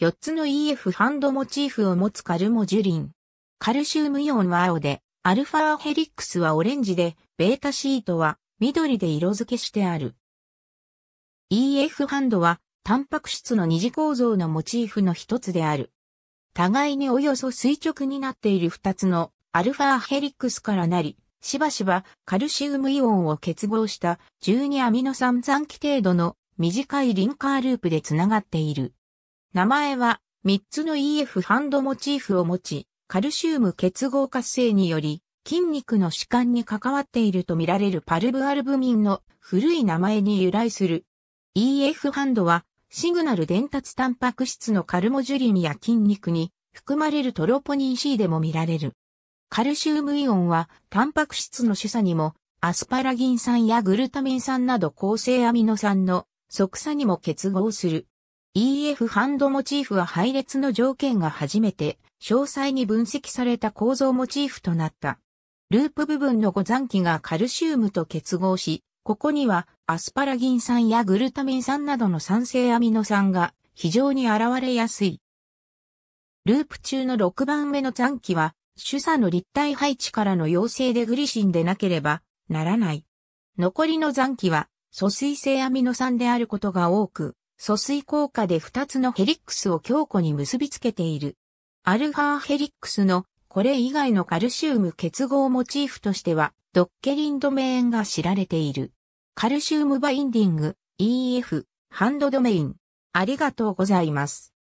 4つの EF ハンドモチーフを持つカルモジュリン。カルシウムイオンは青で、アルファヘリックスはオレンジで、ベータシートは緑で色付けしてある。EF ハンドは、タンパク質の二次構造のモチーフの一つである。互いにおよそ垂直になっている二つのアルファヘリックスからなり、しばしばカルシウムイオンを結合した12アミノ酸残基程度の短いリンカーループでつながっている。名前は、3つの EF ハンドモチーフを持ち、カルシウム結合活性により、筋肉の弛緩に関わっているとみられるパルブアルブミンの古い名前に由来する。EF ハンドは、シグナル伝達タンパク質のカルモジュリンや筋肉に含まれるトロポニン C でも見られる。カルシウムイオンは、タンパク質の主査にも、アスパラギン酸やグルタミン酸など構成アミノ酸の即差にも結合する。EF ハンドモチーフは配列の条件が初めて詳細に分析された構造モチーフとなった。ループ部分の五残機がカルシウムと結合し、ここにはアスパラギン酸やグルタミン酸などの酸性アミノ酸が非常に現れやすい。ループ中の6番目の残機は、主査の立体配置からの要請でグリシンでなければならない。残りの残機は、疎水性アミノ酸であることが多く、疎水効果で2つのヘリックスを強固に結びつけている。アルファヘリックスのこれ以外のカルシウム結合モチーフとしては、ドッケリンドメインが知られている。カルシウムバインディング、EF、ハンドドメイン。ありがとうございます。